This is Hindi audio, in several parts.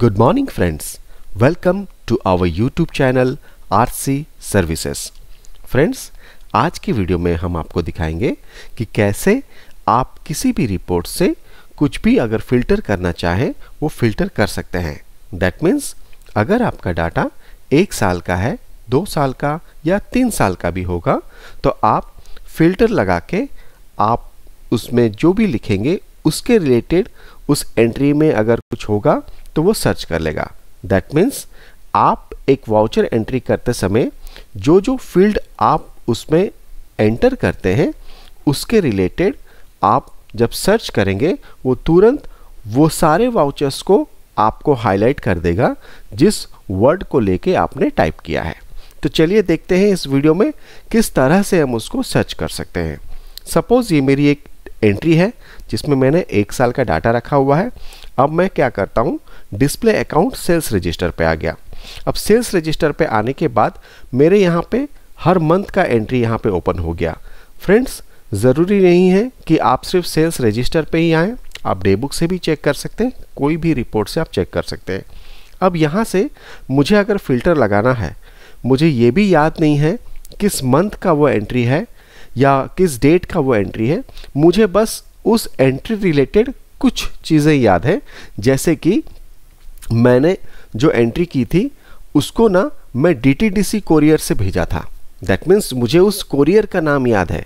Good morning friends. Welcome to our YouTube channel RC Services. Friends आज की वीडियो में हम आपको दिखाएंगे कि कैसे आप किसी भी रिपोर्ट से कुछ भी अगर फिल्टर करना चाहें वो फिल्टर कर सकते हैं दैट मीन्स अगर आपका डाटा एक साल का है दो साल का या तीन साल का भी होगा तो आप फिल्टर लगा के आप उसमें जो भी लिखेंगे उसके रिलेटेड उस एंट्री में अगर कुछ होगा तो वो सर्च कर लेगा दैट मीन्स आप एक वाउचर एंट्री करते समय जो जो फील्ड आप उसमें एंटर करते हैं उसके रिलेटेड आप जब सर्च करेंगे वो तुरंत वो सारे वाउचर्स को आपको हाईलाइट कर देगा जिस वर्ड को लेके आपने टाइप किया है तो चलिए देखते हैं इस वीडियो में किस तरह से हम उसको सर्च कर सकते हैं सपोज़ ये मेरी एक एंट्री है जिसमें मैंने एक साल का डाटा रखा हुआ है अब मैं क्या करता हूँ डिस्प्ले अकाउंट सेल्स रजिस्टर पे आ गया अब सेल्स रजिस्टर पे आने के बाद मेरे यहाँ पे हर मंथ का एंट्री यहाँ पे ओपन हो गया फ्रेंड्स ज़रूरी नहीं है कि आप सिर्फ सेल्स रजिस्टर पे ही आएँ आप डे बुक से भी चेक कर सकते हैं कोई भी रिपोर्ट से आप चेक कर सकते हैं अब यहाँ से मुझे अगर फ़िल्टर लगाना है मुझे ये भी याद नहीं है किस मंथ का वो एंट्री है या किस डेट का वो एंट्री है मुझे बस उस एंट्री रिलेटेड कुछ चीज़ें याद है जैसे कि मैंने जो एंट्री की थी उसको ना मैं डीटीडीसी कोरियर से भेजा था दैट मीन्स मुझे उस कोरियर का नाम याद है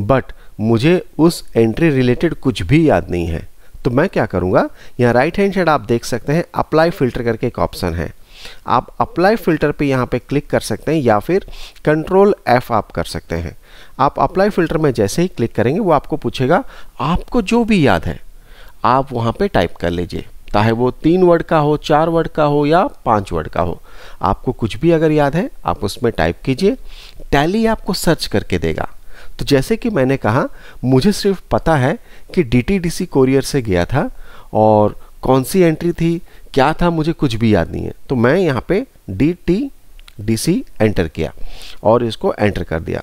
बट मुझे उस एंट्री रिलेटेड कुछ भी याद नहीं है तो मैं क्या करूँगा यहाँ राइट हैंड साइड आप देख सकते हैं अप्लाई फिल्टर करके एक ऑप्शन है आप अप्लाई फिल्टर पे यहाँ पे क्लिक कर सकते हैं या फिर कंट्रोल एफ आप कर सकते हैं आप अप्लाई फिल्टर में जैसे ही क्लिक करेंगे वो आपको पूछेगा आपको जो भी याद है आप वहाँ पे टाइप कर लीजिए चाहे वो तीन वर्ड का हो चार वर्ड का हो या पाँच वर्ड का हो आपको कुछ भी अगर याद है आप उसमें टाइप कीजिए टैली आपको सर्च करके देगा तो जैसे कि मैंने कहा मुझे सिर्फ पता है कि डीटीडीसी कोरियर से गया था और कौन सी एंट्री थी क्या था मुझे कुछ भी याद नहीं है तो मैं यहाँ पे D T D C enter किया और इसको एंटर कर दिया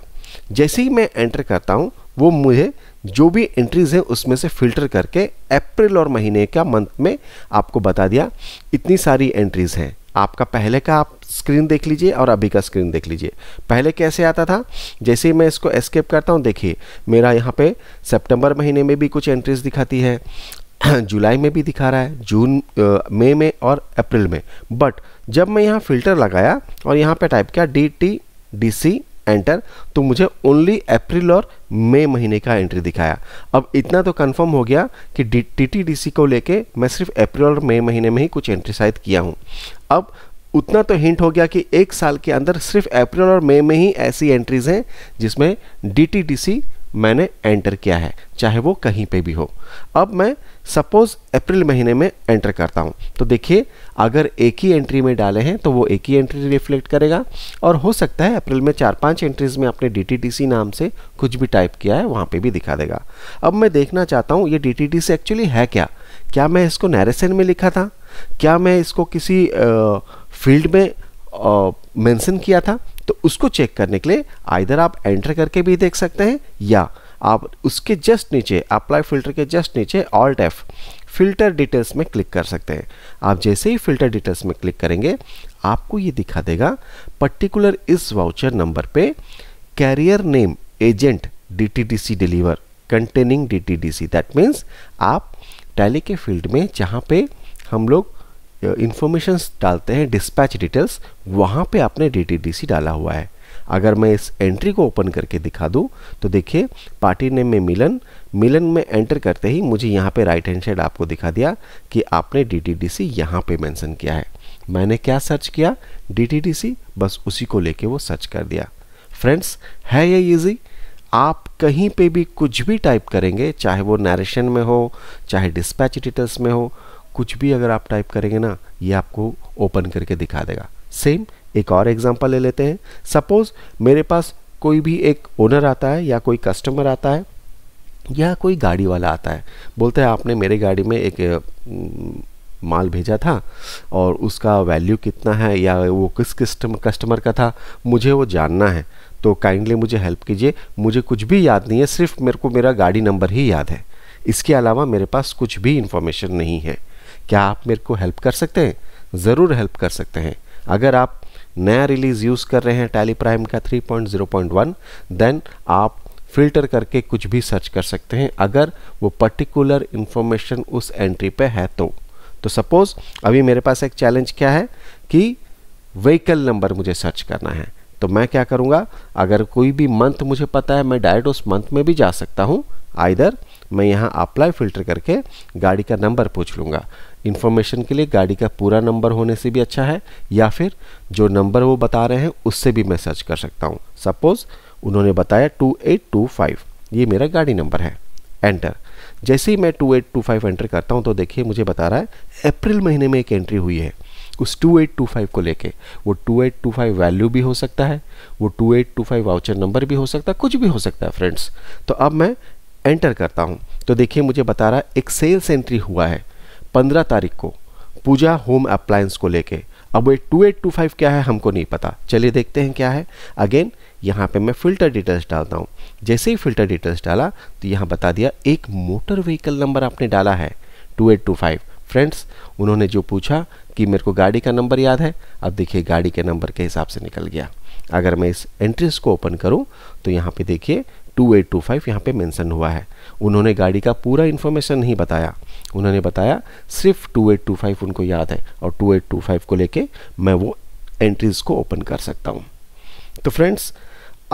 जैसे ही मैं एंटर करता हूँ वो मुझे जो भी एंट्रीज हैं उसमें से फिल्टर करके अप्रैल और महीने का मंथ में आपको बता दिया इतनी सारी एंट्रीज हैं आपका पहले का आप स्क्रीन देख लीजिए और अभी का स्क्रीन देख लीजिए पहले कैसे आता था जैसे ही मैं इसको एस्केप करता हूँ देखिए मेरा यहाँ पे सितंबर महीने में भी कुछ एंट्रीज दिखाती है जुलाई में भी दिखा रहा है जून मई में और अप्रैल में बट जब मैं यहाँ फ़िल्टर लगाया और यहाँ पे टाइप किया D T D C enter तो मुझे ओनली अप्रैल और मई महीने का एंट्री दिखाया अब इतना तो कंफर्म हो गया कि टीटीडीसी को लेके मैं सिर्फ अप्रैल और मई महीने में ही कुछ एंट्री शायद किया हूँ अब उतना तो हिंट हो गया कि एक साल के अंदर सिर्फ अप्रैल और मई में ही ऐसी एंट्रीज हैं जिसमें डीटीडीसी मैंने एंटर किया है चाहे वो कहीं पे भी हो अब मैं सपोज़ अप्रैल महीने में एंटर करता हूँ तो देखिए अगर एक ही एंट्री में डाले हैं तो वो एक ही एंट्री रिफ्लेक्ट करेगा और हो सकता है अप्रैल में चार पांच एंट्रीज़ में आपने डी नाम से कुछ भी टाइप किया है वहाँ पे भी दिखा देगा अब मैं देखना चाहता हूँ ये डी एक्चुअली है क्या क्या मैं इसको नैरेसन में लिखा था क्या मैं इसको किसी फील्ड में मेंशन किया था तो उसको चेक करने के लिए आइधर आप एंटर करके भी देख सकते हैं या आप उसके जस्ट नीचे अप्लाई फिल्टर के जस्ट नीचे ऑल्ट एफ फिल्टर डिटेल्स में क्लिक कर सकते हैं आप जैसे ही फिल्टर डिटेल्स में क्लिक करेंगे आपको ये दिखा देगा पर्टिकुलर इस वाउचर नंबर पे carrier name agent DTDC deliver containing DTDC that means आप टैली के फील्ड में जहाँ पे हम लोग इन्फॉर्मेशंस डालते हैं डिस्पैच डिटेल्स वहाँ पे आपने डी डाला हुआ है अगर मैं इस एंट्री को ओपन करके दिखा दूँ तो देखिए पार्टी नेम में मिलन मिलन में एंटर करते ही मुझे यहाँ पे राइट हैंड साइड आपको दिखा दिया कि आपने डी टी डी सी यहाँ पर मैंसन किया है मैंने क्या सर्च किया डी टी डी सी बस उसी को लेके वो सर्च कर दिया फ्रेंड्स है ये ईजी आप कहीं पे भी कुछ भी टाइप करेंगे चाहे वो नरेशन में हो चाहे डिस्पैच एडिटर्स में हो कुछ भी अगर आप टाइप करेंगे ना ये आपको ओपन करके दिखा देगा सेम एक और एग्जाम्पल ले लेते हैं सपोज़ मेरे पास कोई भी एक ओनर आता है या कोई कस्टमर आता है या कोई गाड़ी वाला आता है बोलते हैं आपने मेरे गाड़ी में एक माल भेजा था और उसका वैल्यू कितना है या वो किस किस कस्टमर का था मुझे वो जानना है तो काइंडली मुझे हेल्प कीजिए मुझे कुछ भी याद नहीं है सिर्फ मेरे को मेरा गाड़ी नंबर ही याद है इसके अलावा मेरे पास कुछ भी इन्फॉर्मेशन नहीं है क्या आप मेरे को हेल्प कर सकते हैं ज़रूर हेल्प कर सकते हैं अगर आप नया रिलीज़ यूज़ कर रहे हैं टैली प्राइम का 3.0.1 देन आप फिल्टर करके कुछ भी सर्च कर सकते हैं अगर वो पर्टिकुलर इन्फॉर्मेशन उस एंट्री पे है तो तो सपोज़ अभी मेरे पास एक चैलेंज क्या है कि व्हीकल नंबर मुझे सर्च करना है तो मैं क्या करूँगा अगर कोई भी मंथ मुझे पता है मैं डायरेक्ट उस मंथ में भी जा सकता हूँ आइधर मैं यहाँ अप्लाई फिल्टर करके गाड़ी का नंबर पूछ लूँगा इन्फॉर्मेशन के लिए गाड़ी का पूरा नंबर होने से भी अच्छा है या फिर जो नंबर वो बता रहे हैं उससे भी मैं सर्च कर सकता हूँ सपोज़ उन्होंने बताया टू एट टू फाइव ये मेरा गाड़ी नंबर है एंटर जैसे ही मैं two eight two five enter करता हूँ तो देखिए मुझे बता रहा है अप्रैल महीने में एक एंट्री हुई है उस 2825 को लेके वो 2825 वैल्यू भी हो सकता है वो 2825 वाउचर नंबर भी हो सकता है कुछ भी हो सकता है फ्रेंड्स तो अब मैं एंटर करता हूँ तो देखिए मुझे बता रहा है एक सेल्स एंट्री हुआ है पंद्रह तारीख को पूजा होम अप्लायंस को लेके अब टू 2825 क्या है हमको नहीं पता चलिए देखते हैं क्या है अगेन यहाँ पे मैं फ़िल्टर डिटेल्स डालता हूँ जैसे ही फ़िल्टर डिटेल्स डाला तो यहाँ बता दिया एक मोटर व्हीकल नंबर आपने डाला है 2825 फ्रेंड्स उन्होंने जो पूछा कि मेरे को गाड़ी का नंबर याद है अब देखिए गाड़ी के नंबर के हिसाब से निकल गया अगर मैं इस एंट्रीज को ओपन करूँ तो यहाँ पे देखिए टू एट टू फाइव यहाँ पर मैंसन हुआ है उन्होंने गाड़ी का पूरा इन्फॉर्मेशन नहीं बताया उन्होंने बताया सिर्फ टू एट टू फाइव उनको याद है और टू एट टू फाइव को लेके मैं वो एंट्रीज़ को ओपन कर सकता हूँ तो फ्रेंड्स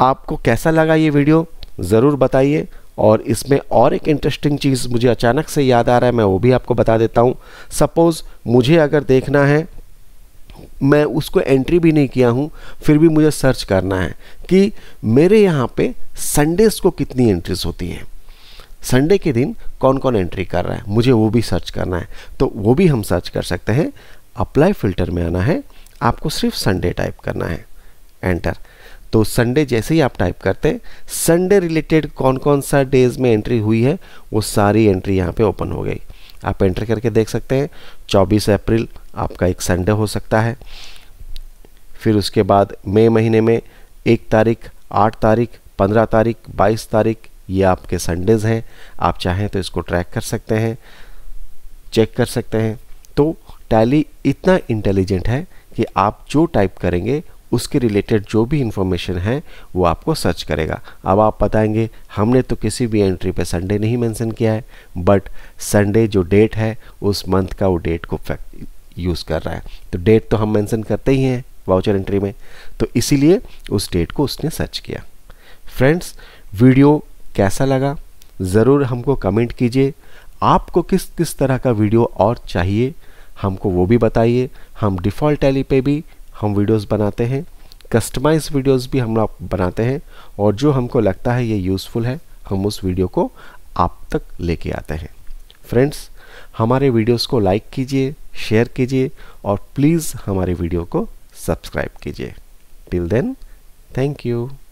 आपको कैसा लगा ये वीडियो ज़रूर बताइए और इसमें और एक इंटरेस्टिंग चीज़ मुझे अचानक से याद आ रहा है मैं वो भी आपको बता देता हूँ सपोज़ मुझे अगर देखना है मैं उसको एंट्री भी नहीं किया हूँ फिर भी मुझे सर्च करना है कि मेरे यहाँ पे संडेज़ को कितनी एंट्रीज होती है संडे के दिन कौन कौन एंट्री कर रहा है मुझे वो भी सर्च करना है तो वो भी हम सर्च कर सकते हैं अप्लाई फिल्टर में आना है आपको सिर्फ संडे टाइप करना है एंटर तो संडे जैसे ही आप टाइप करते हैं संडे रिलेटेड कौन कौन सा डेज में एंट्री हुई है वो सारी एंट्री यहाँ पे ओपन हो गई आप एंटर करके देख सकते हैं 24 अप्रैल आपका एक संडे हो सकता है फिर उसके बाद मई महीने में एक तारीख आठ तारीख पंद्रह तारीख बाईस तारीख ये आपके संडेज़ हैं आप चाहें तो इसको ट्रैक कर सकते हैं चेक कर सकते हैं तो टैली इतना इंटेलिजेंट है कि आप जो टाइप करेंगे उसके रिलेटेड जो भी इन्फॉर्मेशन है वो आपको सर्च करेगा अब आप बताएंगे हमने तो किसी भी एंट्री पे संडे नहीं मेंशन किया है बट संडे जो डेट है उस मंथ का वो डेट को यूज़ कर रहा है तो डेट तो हम मेंशन करते ही हैं वाउचर एंट्री में तो इसीलिए उस डेट को उसने सर्च किया फ्रेंड्स वीडियो कैसा लगा ज़रूर हमको कमेंट कीजिए आपको किस किस तरह का वीडियो और चाहिए हमको वो भी बताइए हम डिफ़ॉल्ट टैली पे भी हम वीडियोस बनाते हैं कस्टमाइज वीडियोस भी हम बनाते हैं और जो हमको लगता है ये यूज़फुल है हम उस वीडियो को आप तक लेके आते हैं फ्रेंड्स हमारे वीडियोस को लाइक कीजिए शेयर कीजिए और प्लीज़ हमारे वीडियो को सब्सक्राइब कीजिए टिल देन थैंक यू